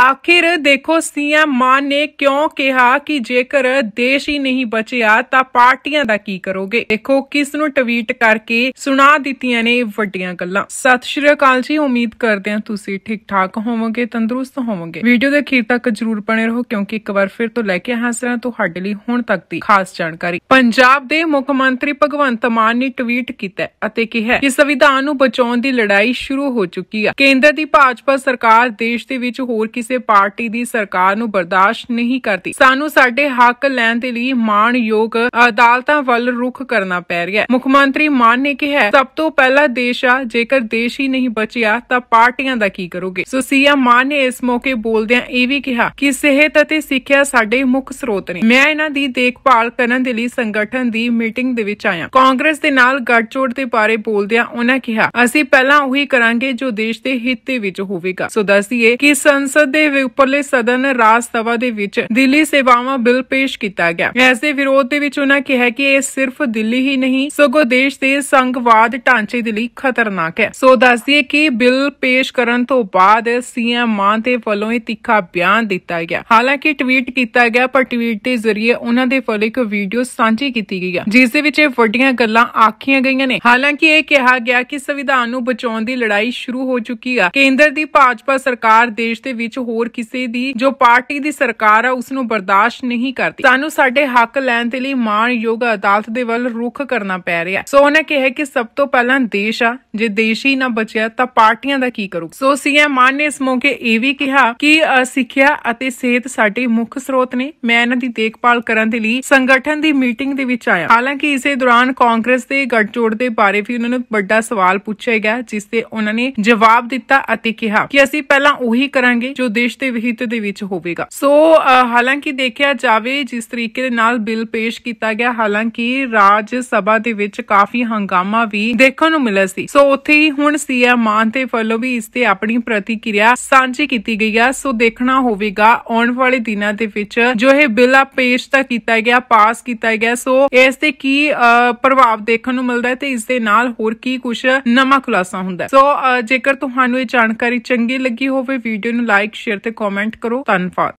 ਆਖਿਰ ਦੇਖੋ ਸੀਐਮ ਮਾਨ ਨੇ ਕਿਉਂ ਕਿਹਾ ਕਿ ਜੇਕਰ ਦੇਸ਼ ਹੀ ਨਹੀਂ ਬਚਿਆ ਤਾਂ ਪਾਰਟੀਆਂ ਦਾ ਕੀ ਕਰੋਗੇ ਦੇਖੋ ਕਿਸ ਨੂੰ ਟਵੀਟ ਕਰਕੇ ਸੁਣਾ ਦਿੱਤੀਆਂ ਨੇ ਵੱਡੀਆਂ ਗੱਲਾਂ ਸਤਿ ਸ਼੍ਰੀ ਅਕਾਲ ਜੀ ਉਮੀਦ ਕਰਦੇ ਹਾਂ ਤੁਸੀਂ ਠੀਕ ਠਾਕ ਹੋਵੋਗੇ ਤੰਦਰੁਸਤ ਹੋਵੋਗੇ ਵੀਡੀਓ ਦੇ ਅਖੀਰ ਤੱਕ ਜਰੂਰ ਬਣੇ ਰਹੋ ਕਿਉਂਕਿ ਇੱਕ ਵਾਰ ਫਿਰ ਤੋਂ ਲੈ ਕੇ ਹਾਜ਼ਰਾਂ ਤੁਹਾਡੇ ਲਈ ਹੁਣ ਤੱਕ ਦੀ ਖਾਸ ਜਾਣਕਾਰੀ ਪੰਜਾਬ ਦੇ ਮੁੱਖ ਮੰਤਰੀ ਭਗਵੰਤ ਮਾਨ ਨੇ ਟਵੀਟ ਕੀਤਾ ਅਤੇ ਕਿਹਾ ਕਿ ਸੰਵਿਧਾਨ ਨੂੰ ਬਚਾਉਣ ਦੀ ਲੜਾਈ ਸ਼ੁਰੂ ਹੋ ਚੁੱਕੀ ਹੈ ਕੇਂਦਰ ਦੀ ਭਾਜਪਾ ਸਰਕਾਰ ਦੇਸ਼ ਦੇ ਵਿੱਚ ਹੋਰ ਕਿਸੇ ਕਿਸੇ ਪਾਰਟੀ ਦੀ ਸਰਕਾਰ ਨੂੰ ਬਰਦਾਸ਼ਤ ਨਹੀਂ ਕਰਦੀ ਸਾਨੂੰ ਸਾਡੇ ਹੱਕ ਲੈਣ ਦੇ ਲਈ ਮਾਨਯੋਗ ਅਦਾਲਤਾਂ ਵੱਲ ਰੁਖ ਕਰਨਾ ਪੈ ਰਿਹਾ ਹੈ ਮੁੱਖ ਮੰਤਰੀ ਮਾਨ ਨੇ ਕਿਹਾ ਸਭ ਤੋਂ ਪਹਿਲਾ ਦੇਸ਼ ਆ ਜੇਕਰ ਦੇਸ਼ ਹੀ ਨਹੀਂ ਬਚਿਆ ਤਾਂ ਪਾਰਟੀਆਂ ਦਾ ਕੀ ਕਰੋਗੇ ਸੋ ਸੀਐਮ ਮਾਨ ਨੇ ਇਸ ਮੌਕੇ ਬੋਲਦਿਆਂ ਇਹ ਵੀ ਕਿਹਾ ਕਿ ਸਿਹਤ ਅਤੇ ਸਿੱਖਿਆ ਸਾਡੇ ਮੁੱਖ ਸਰੋਤ ਨੇ ਮੈਂ ਇਹਨਾਂ ਦੀ ਦੇਖਭਾਲ ਕਰਨ ਦੇ ਲਈ ਸੰਗਠਨ ਦੀ ਮੀਟਿੰਗ ਦੇ ਵਿੱਚ ਆਇਆ ਕਾਂਗਰਸ ਦੇ ਨਾਲ ਗੱਠਜੋੜ ਦੇ ਬਾਰੇ ਬੋਲਦਿਆਂ ਉਹਨਾਂ ਕਿਹਾ ਅਸੀਂ ਪਹਿਲਾਂ ਉਹੀ ਕਰਾਂਗੇ ਜੋ ਦੇਸ਼ ਦੇ ਹਿੱਤ ਦੇ ਵਿੱਚ ਹੋਵੇਗਾ ਸੋ ਦਈਏ ਕਿ ਸੰਸਦ ਦੇ ਉੱਪਰਲੇ ਸਦਨ ਰਾਜ ਸਭਾ ਦੇ ਵਿੱਚ ਦਿੱਲੀ ਸੇਵਾਵਾਂ ਬਿੱਲ ਪੇਸ਼ ਕੀਤਾ ਗਿਆ ਇਸ ਦੇ ਵਿਰੋਧ ਦੇ ਵਿੱਚ ਉਹਨਾਂ ਕਿਹਾ ਕਿ ਇਹ ਸਿਰਫ ਦਿੱਲੀ ਹੀ ਨਹੀਂ ਸਗੋਂ ਦੇਸ਼ ਦੇ ਸੰਘਵਾਦ ਢਾਂਚੇ ਦੇ ਲਈ ਖਤਰਨਾਕ ਹੈ ਸੋ ਦੱਸ ਦਈਏ ਕਿ ਬਿੱਲ ਪੇਸ਼ ਕਰਨ ਤੋਂ ਬਾਅਦ ਸੀਐਮ ਮਾਨ ਦੇ ਵੱਲੋਂ ਇਹ ਤਿੱਖਾ ਬਿਆਨ ਦਿੱਤਾ ਗਿਆ ਹਾਲਾਂਕਿ ਟਵੀਟ ਕੀਤਾ ਗਿਆ ਪਰ ਟਵੀਟ ਦੇ ਜ਼ਰੀਏ ਉਹਨਾਂ ਦੇ ਵੱਲੋਂ ਇੱਕ ਵੀਡੀਓ ਸਾਂਝੀ ਕੀਤੀ ਗਈ ਜਿਸ ਦੇ ਵਿੱਚ ਇਹ ਵੱਡੀਆਂ ਗੱਲਾਂ ਆਖੀਆਂ ਗਈਆਂ ਨੇ ਹਾਲਾਂਕਿ ਇਹ ਕਿਹਾ ਗਿਆ ਕਿ ਸੰਵਿਧਾਨ ਨੂੰ ਬਚਾਉਣ ਦੀ ਲੜਾਈ ਸ਼ੁਰੂ ਹੋ ਚੁੱਕੀ ਹੈ ਕੇਂਦਰ ਦੀ ਭਾਜਪਾ ਸਰਕਾਰ ਦੇਸ਼ ਦੇ ਵਿੱਚ ਹੋਰ ਕਿਸੇ ਦੀ ਜੋ ਪਾਰਟੀ ਦੀ ਸਰਕਾਰ ਆ ਉਸ ਨੂੰ ਬਰਦਾਸ਼ਤ ਨਹੀਂ ਕਰਦੀ ਸਾਨੂੰ ਸਾਡੇ ਹੱਕ ਲੈਣ ਦੇ ਲਈ ਮਾਨ ਯੋਗ ਅਦਾਲਤ ਦੇ ਵੱਲ ਰੁਖ ਕਰਨਾ ਪੈ ਰਿਹਾ ਸੋ ਉਹਨੇ ਕਿਹਾ ਕਿ ਸਭ ਤੋਂ ਪਹਿਲਾਂ ਦੇਸ਼ ਆ ਜੇ ਦੇਸ਼ ਹੀ ਨਾ ਬਚਿਆ ਤਾਂ ਪਾਰਟੀਆਂ ਦਾ ਕੀ ਕਰੂ ਸੋ ਸੀਐਮ ਮਾਨ ਨੇ ਇਸ ਮੌਕੇ ਇਹ ਵੀ ਕਿਹਾ ਕਿ ਸਿੱਖਿਆ ਅਤੇ ਸਿਹਤ ਸਾਡੇ ਮੁੱਖ ਸਰੋਤ ਨੇ ਮੈਂ ਇਹਨਾਂ ਦੀ ਦੇਖਭਾਲ ਕਰਨ ਦੇ ਲਈ ਸੰਗਠਨ ਦੀ ਮੀਟਿੰਗ ਦੇ ਵਿੱਚ ਆਇਆ ਹਾਲਾਂਕਿ ਇਸੇ ਦੌਰਾਨ ਕਾਂਗਰਸ ਦੇ ਗੱਠਜੋੜ ਦੇ ਬਾਰੇ ਵੀ ਉਹਨਾਂ ਨੂੰ ਵੱਡਾ ਸਵਾਲ ਪੁੱਛਿਆ ਗਿਆ ਜਿਸ ਤੇ ਉਹਨਾਂ ਨੇ ਜਵਾਬ ਦਿੱਤਾ ਅਤੇ ਕਿਹਾ ਕਿ ਅਸੀਂ ਪਹਿਲਾਂ ਉਹੀ ਕਰਾਂਗੇ ਜੋ ਦੇਸ਼ ਦੇ ਵਿਹਿਤ ਦੇ ਵਿੱਚ ਹੋਵੇਗਾ ਸੋ ਹਾਲਾਂਕਿ ਦੇਖਿਆ ਜਾਵੇ ਜਿਸ ਤਰੀਕੇ ਦੇ ਨਾਲ ਬਿੱਲ ਪੇਸ਼ ਕੀਤਾ ਗਿਆ ਹਾਲਾਂਕਿ ਰਾਜ ਸਭਾ ਦੇ ਵਿੱਚ ਕਾਫੀ ਹੰਗਾਮਾ ਵੀ ਦੇਖਣ ਨੂੰ ਮਿਲਿਆ ਸੀ ਸੋ ਉੱਥੇ ਹੀ ਹੁਣ ਸੀਐਮ ਮਾਨ ਤੇ ਫਲੋ ਵੀ ਇਸ ਤੇ ਆਪਣੀ ਪ੍ਰਤੀਕਿਰਿਆ ਸਾਂਝੀ ਕੀਤੀ ਗਈ ਆ ਸੋ ਦੇਖਣਾ ਹੋਵੇਗਾ ਆਉਣ ਵਾਲੇ ਦਿਨਾਂ ਦੇ ਵਿੱਚ ਜੋ ਇਹ ਬਿੱਲ ਆ ਪੇਸ਼ ਤਾਂ ਕੀਤਾ ਗਿਆ ਪਾਸ ਕੀਤਾ ਗਿਆ ਸੋ ਇਸ ਤੇ ਕੀ ਪ੍ਰਭਾਵ ਦੇਖਣ ਨੂੰ ਮਿਲਦਾ ਹੈ ਤੇ ਇਸ ਦੇ ਨਾਲ ਹੋਰ ਕੀ ਕੁਝ ਨਵਾਂ ਖੁਲਾਸਾ ਹੁੰਦਾ ਸੋ ਜੇਕਰ ਤੁਹਾਨੂੰ ਇਹ ਜਾਣਕਾਰੀ ਚੰਗੀ ਲੱਗੀ ਹੋਵੇ ਵੀਡੀਓ ਨੂੰ ਲਾਈਕ ਸ਼ੇਅਰ ਤੇ ਕਮੈਂਟ ਕਰੋ ਧੰਨਵਾਦ